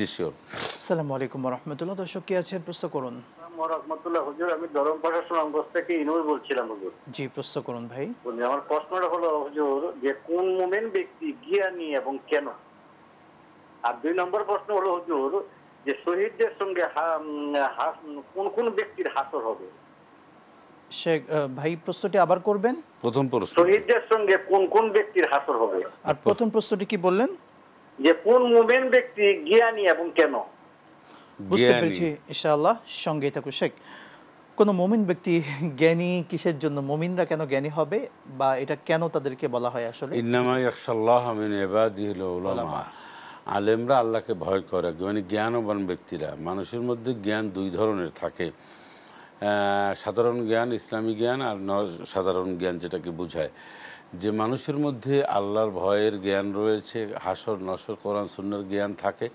দুই নম্বর প্রশ্ন হুজুর যে সঙ্গে কোন কোন ব্যক্তির হবে ভাই আবার করবেন প্রথম শহীদদের সঙ্গে কোন কোন ব্যক্তির হাসর হবে আর প্রথম প্রশ্নটি কি বললেন যে কোন মুমেন ব্যক্তি জ্ঞানী এবং কেন বুঝতে পেরেছি ইনশাআল্লাহ সঙ্গে থাকুন শেখ কোন মমিন ব্যক্তি জ্ঞানী কিসের জন্য মমিনরা কেন জ্ঞানী হবে বা এটা কেন তাদেরকে বলা হয় আসলে ইন্নামা মিন উলামা আলেমরা আল্লাহকে ভয় করে মানে জ্ঞানবান ব্যক্তিরা মানুষের মধ্যে জ্ঞান দুই ধরনের থাকে সাধারণ জ্ঞান ইসলামী জ্ঞান আর সাধারণ জ্ঞান যেটাকে বোঝায় যে মানুষের মধ্যে আল্লাহর ভয়ের জ্ঞান রয়েছে হাসর নসর কোরআন সুন্নার জ্ঞান থাকে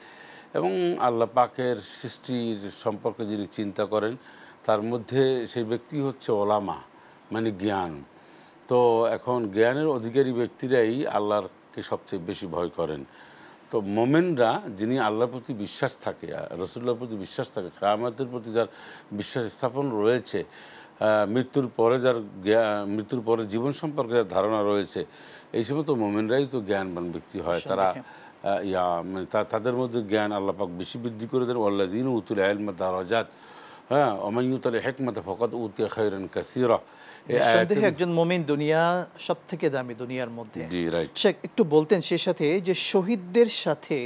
এবং আল্লাহ পাকের সৃষ্টির সম্পর্কে যিনি চিন্তা করেন তার মধ্যে সেই ব্যক্তি হচ্ছে ওলামা মানে জ্ঞান তো এখন জ্ঞানের অধিকারী ব্যক্তিরাই আল্লাহকে সবচেয়ে বেশি ভয় করেন তো মোমেনরা যিনি আল্লাহর প্রতি বিশ্বাস থাকে রসুল্লার প্রতি বিশ্বাস থাকে কামাতের প্রতি যার বিশ্বাস স্থাপন রয়েছে মৃত্যুর পরে যার মৃত্যুর পরে জীবন সম্পর্কে যার ধারণা রয়েছে এই সমস্ত মোমেনরাই তো জ্ঞানবান ব্যক্তি হয় তারা ইয়া মানে তাদের মধ্যে জ্ঞান আল্লাপাক বেশি বৃদ্ধি করে দেন আল্লাহ দিন উতুল আহমদ দারাজাত হ্যাঁ অমায়ুতলে হেকমতে ফকত উতিয়া খাইরান কাসিরা সন্দেহে একজন মমিন দুনিয়া সব থেকে দামি দুনিয়ার মধ্যে রাইট একটু বলতেন সে সাথে যে শহীদদের সাথে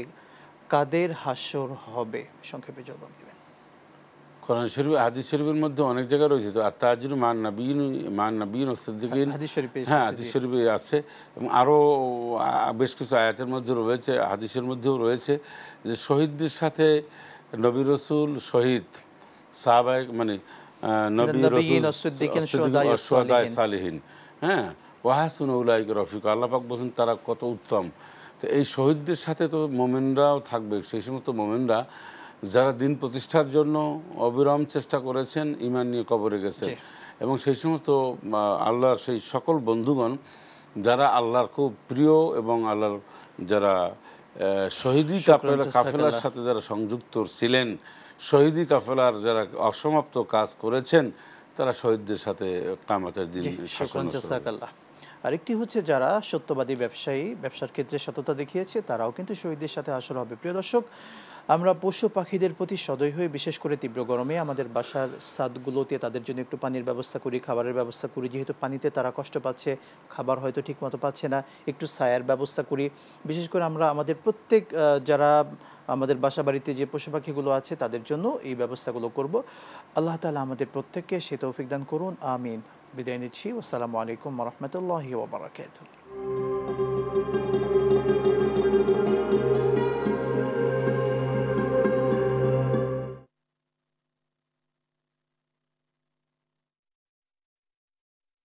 কাদের হাসর হবে সংক্ষেপে জবাব কোরআন শরীফ হাদিস শরীফের মধ্যে অনেক জায়গা রয়েছে তো আর তাজির মান নাবিন মান নাবিন ওসদ্দিকিন হ্যাঁ হাদিস শরীফে আছে এবং আরও বেশ কিছু আয়াতের মধ্যে রয়েছে হাদিসের মধ্যেও রয়েছে যে শহীদদের সাথে নবী রসুল শহীদ সাহাবায় মানে নবী রসুল হ্যাঁ ওয়াহাসুন উলাইক রফিক আল্লাপাক বলছেন তারা কত উত্তম তো এই শহীদদের সাথে তো মোমেনরাও থাকবে সেই সমস্ত মোমেনরা যারা দিন প্রতিষ্ঠার জন্য অবিরাম চেষ্টা করেছেন ইমান নিয়ে কবরে গেছে এবং সেই সমস্ত আল্লাহর সেই সকল বন্ধুগণ যারা আল্লাহর খুব প্রিয় এবং আল্লাহর যারা শহীদি কাফেলা কাফেলার সাথে যারা সংযুক্ত ছিলেন শহীদি কাফেলার যারা অসমাপ্ত কাজ করেছেন তারা শহীদদের সাথে কামাতের দিন আরেকটি হচ্ছে যারা সত্যবাদী ব্যবসায়ী ব্যবসার ক্ষেত্রে সততা দেখিয়েছে তারাও কিন্তু শহীদদের সাথে আসর হবে প্রিয় দর্শক আমরা পশু পাখিদের প্রতি সদয় হয়ে বিশেষ করে তীব্র গরমে আমাদের বাসার সাদগুলোতে তাদের জন্য একটু পানির ব্যবস্থা করি খাবারের ব্যবস্থা করি যেহেতু পানিতে তারা কষ্ট পাচ্ছে খাবার হয়তো ঠিকমতো পাচ্ছে না একটু ছায়ার ব্যবস্থা করি বিশেষ করে আমরা আমাদের প্রত্যেক যারা আমাদের বাসা বাড়িতে যে পশু পাখিগুলো আছে তাদের জন্য এই ব্যবস্থাগুলো করব আল্লাহ তালা আমাদের প্রত্যেককে সে তৌফিক দান করুন আমিন বিদায় নিচ্ছি আসসালামু আলাইকুম রহমতুল্লাহ ওবরাকাতুহ